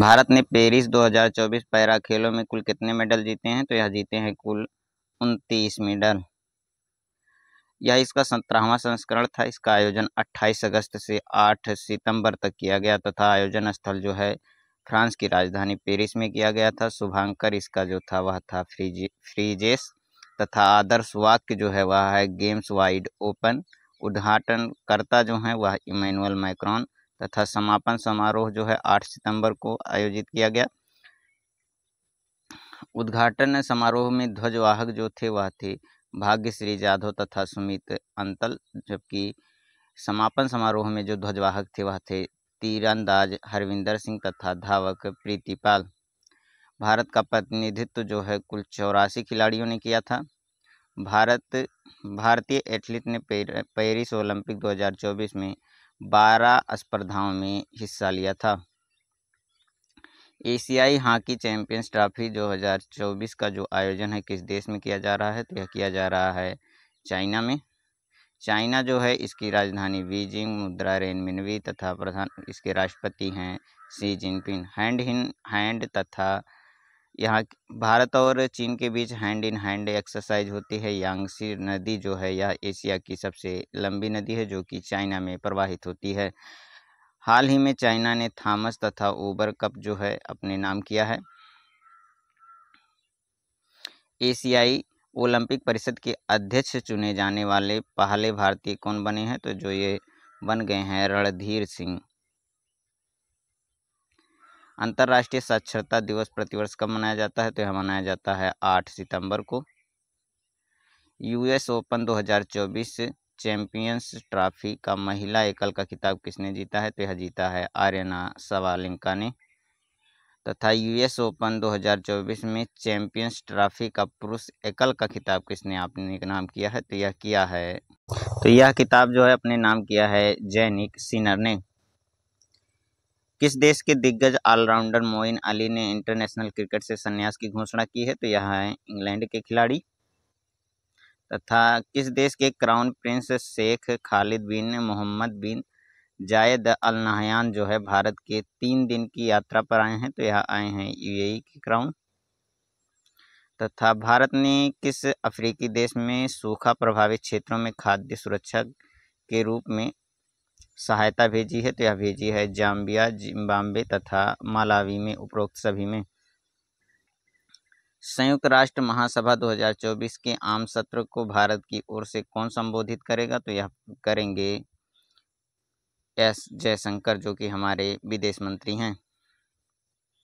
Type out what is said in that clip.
भारत ने Paris 2024 para खेलों में कुल कितने मेडल जीते हैं तो यह जीते हैं कुल उनतीस मेडल यह इसका सत्रहवा संस्करण था इसका आयोजन 28 अगस्त से 8 सितंबर तक किया गया तथा तो आयोजन स्थल जो है फ्रांस की राजधानी पेरिस में किया गया था शुभांकर इसका जो था वह था फ्रीजे फ्रीजेस तथा आदर्श वाक्य जो है वह है गेम्स वाइड ओपन उद्घाटनकर्ता जो है वह इमैनुअल मैक्रॉन तथा समापन समारोह जो है आठ सितंबर को आयोजित किया गया उद्घाटन समारोह में ध्वजवाहक जो थे वह थे भाग्यश्री जाधव तथा सुमित अंतल जबकि समापन समारोह में जो ध्वजवाहक थे वह थे तीरंदाज हरविंदर सिंह तथा धावक प्रीतिपाल भारत का प्रतिनिधित्व जो है कुल चौरासी खिलाड़ियों ने किया था भारत भारतीय एथलीट ने पेरिस ओलंपिक 2024 में 12 स्पर्धाओं में हिस्सा लिया था एशियाई हॉकी चैंपियंस ट्रॉफी 2024 का जो आयोजन है किस देश में किया जा रहा है तो यह किया जा रहा है चाइना में चाइना जो है इसकी राजधानी बीजिंग मुद्रा रेन मिनवी तथा प्रधान इसके राष्ट्रपति हैं Xi Jinping hand in hand तथा यहाँ भारत और चीन के बीच हैंड इन हैंड एक्सरसाइज होती है यांगसी नदी जो है यह एशिया की सबसे लंबी नदी है जो कि चाइना में प्रवाहित होती है हाल ही में चाइना ने थामस तथा ओबर कप जो है अपने नाम किया है एशियाई ओलंपिक परिषद के अध्यक्ष चुने जाने वाले पहले भारतीय कौन बने हैं तो जो ये बन गए हैं रणधीर सिंह अंतर्राष्ट्रीय साक्षरता दिवस प्रतिवर्ष कब मनाया जाता है तो यह मनाया जाता है आठ सितंबर को यूएस ओपन 2024 चैंपियंस ट्रॉफी का महिला एकल का खिताब किसने जीता है तो यह जीता है आर्यना सवालिंका ने तथा यूएस ओपन 2024 में चैंपियंस ट्रॉफी का पुरुष एकल का खिताब किसने आपने नाम किया है तो यह किया है तो यह किताब जो है अपने नाम किया है जैनिक सिनर ने किस देश के दिग्गज ऑलराउंडर मोइन अली ने इंटरनेशनल क्रिकेट से संन्यास की घोषणा की है तो यह है इंग्लैंड के खिलाड़ी तथा किस देश के crown prince Sheikh Khalid bin Mohammed bin Zayed Al Nahyan जो है भारत के तीन दिन की यात्रा पर आए हैं तो यह आए हैं यूएई के क्राउन तथा भारत ने किस अफ्रीकी देश में सूखा प्रभावित क्षेत्रों में खाद्य सुरक्षा के रूप में सहायता भेजी है तो यह भेजी है जाम्बिया जिम्बाब्वे तथा मालावी में उपरोक्त सभी में संयुक्त राष्ट्र महासभा 2024 के आम सत्र को भारत की ओर से कौन संबोधित करेगा तो यह करेंगे एस जयशंकर जो कि हमारे विदेश मंत्री हैं